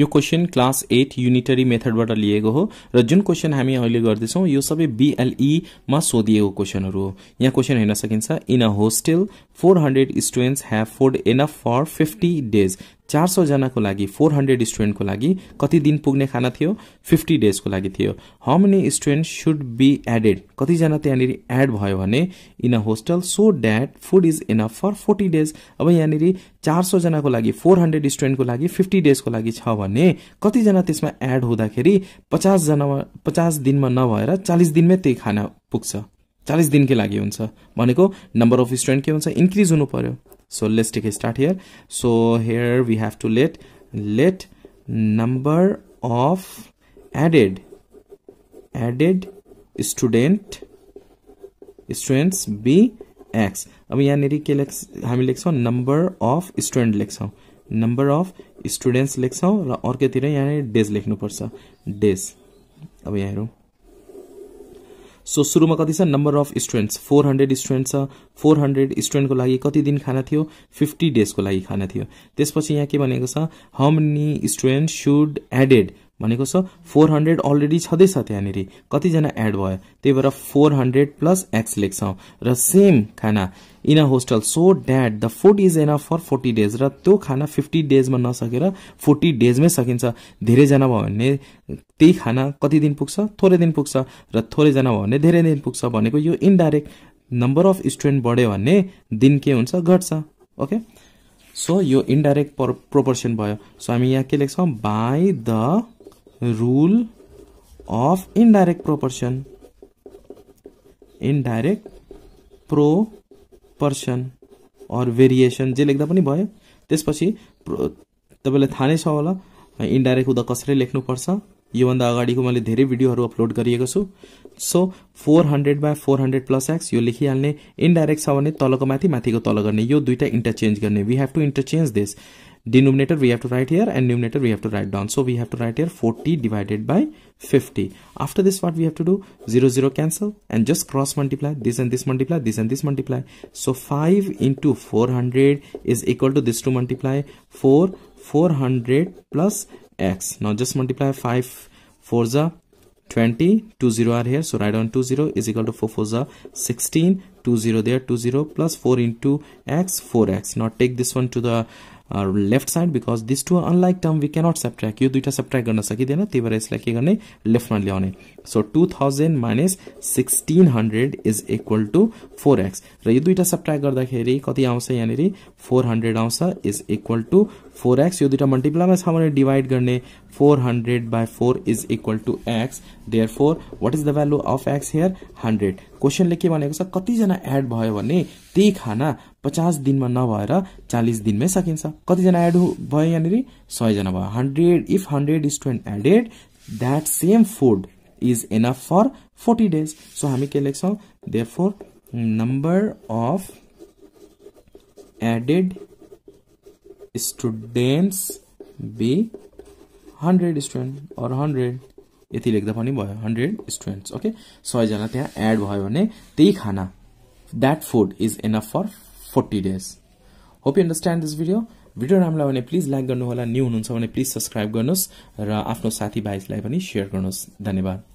यो question class eight unitary मेथडबाट लिएको हो र जुन क्वेसन हामी अहिले गर्दैछौँ यो सबै बिएलईमा e सोधिएको क्वेसनहरू हो यहाँ क्वेसन हेर्न सकिन्छ in a hostel four hundred students have food enough for fifty days चार सौजनाको लागि फोर हन्ड्रेड स्टुडेन्टको लागि कति दिन पुग्ने खाना थियो फिफ्टी डेजको लागि थियो how many student should be added कतिजना त्यहाँनिर एड भयो भने in a hostel so that food is enough for forty days अब यहाँनिर चार सौजनाको लागि फोर हन्ड्रेड स्टुडेन्टको लागि फिफ्टी डेजको लागि छ भने कतिजना त्यसमा एड हुँदाखेरि पचासजना पचास दिनमा नभएर चालिस दिनमै त्यही खाना पुग्छ चालिस दिनकै लागि हुन्छ भनेको नम्बर अफ स्टुडेन्ट के हुन्छ इन्क्रिज हुनु पर्यो so let's take a start here so here we have to let let number of added added student students be x अब यहाँ नेरी के लेक्स हमें लिख सो number of student लिख सो number of students लिख सो और क्या तीरे यहाँ ने days लिखने पड़ सा days अब यहाँ रूम सो सुरुमा कति छ number of students four hundred student छ फोर हन्ड्रेड स्टुडेन्टको लागि कति दिन खाना थियो फिफ्टी डेजको लागि खाना थियो त्यसपछि यहाँ के भनेको छ how many student should added भनेको छ फोर हन्ड्रेड अलरेडी छँदैछ त्यहाँनिर कतिजना एड भयो त्यही भएर फोर हन्ड्रेड प्लस एक्स लेख्छौँ र सेम खाना in a hostel so that the food is enough for forty days र त्यो खाना फिफ्टी डेजमा नसकेर फोर्टी डेजमै सकिन्छ धेरैजना भयो भने त्यही खाना कति दिन पुग्छ थोरै दिन पुग्छ र थोरैजना भयो भने धेरै दिन पुग्छ भनेको यो इन्डाइरेक्ट नम्बर अफ स्टुडेन्ट बढ्यो भने दिन के हुन्छ घट्छ ओके सो यो इन्डाइरेक्ट प्रोपोर्सन भयो सो हामी यहाँ के लेख्छौँ by the rule of indirect proportion indirect proportion or variation जे लेख्दा पनि भयो त्यसपछि तपाईँलाई थाहा नै छ होला इन्डाइरेक्ट हुँदा कसरी लेख्नुपर्छ योभन्दा अगाडिको मैले धेरै भिडियोहरू अपलोड गरिएको छु so four hundred by four hundred plus x यो लेखिहाल्ने इन्डाइरेक्ट छ भने तलको माथि माथिको तल गर्ने यो दुइटा इन्टरचेन्ज गर्ने we have to interchange this denominator we have to write here and numerator we have to write down so we have to write here 40 divided by 50 after this what we have to do 0 0 cancel and just cross multiply this and this multiply this and this multiply so 5 into 400 is equal to this to multiply 4 400 plus x now just multiply 5 4 za 20 2 0 are here so write down 2 0 is equal to 4 4 za 16 2 0 there 2 0 plus 4 into x 4x now take this one to the left side because this two unlike term we cannot subtract ये दुईवटा subtract कर सकिँदैन त्यही भएर यसलाई के left में लियाने so two thousand minus sixteen hundred is equal to four x र यो कर सब्ट्र्याक्ट कति फोर हंड्रेड आँस is equal to four x ये दुईवटा मल्टिप्लामा में भने divide four hundred by four is equal to x therefore what is the value of x here hundred question ने क्या कतिजना एड भयो भने त्यही खाना पचास दिनमा नभएर चालिस दिनमें सकता कतिजना एड भर यहाँनिर सयजना भयो if hundred student added that same food is enough for forty days so हम के लिख दे for number of added students be hundred student और हंड्रेड यति लेख्दा पनि भयो हन्ड्रेड स्टुडेन्ट्स ओके सयजना त्यहाँ एड भयो भने त्यही खाना that food is enough for forty days hope you understand this video video राम्रो भने प्लिज लाइक गर्नुहोला न्यू हुनुहुन्छ भने प्लिज सब्सक्राइब गर्नुहोस् र आफ्नो साथीभाइलाई पनि सेयर गर्नुहोस् धन्यवाद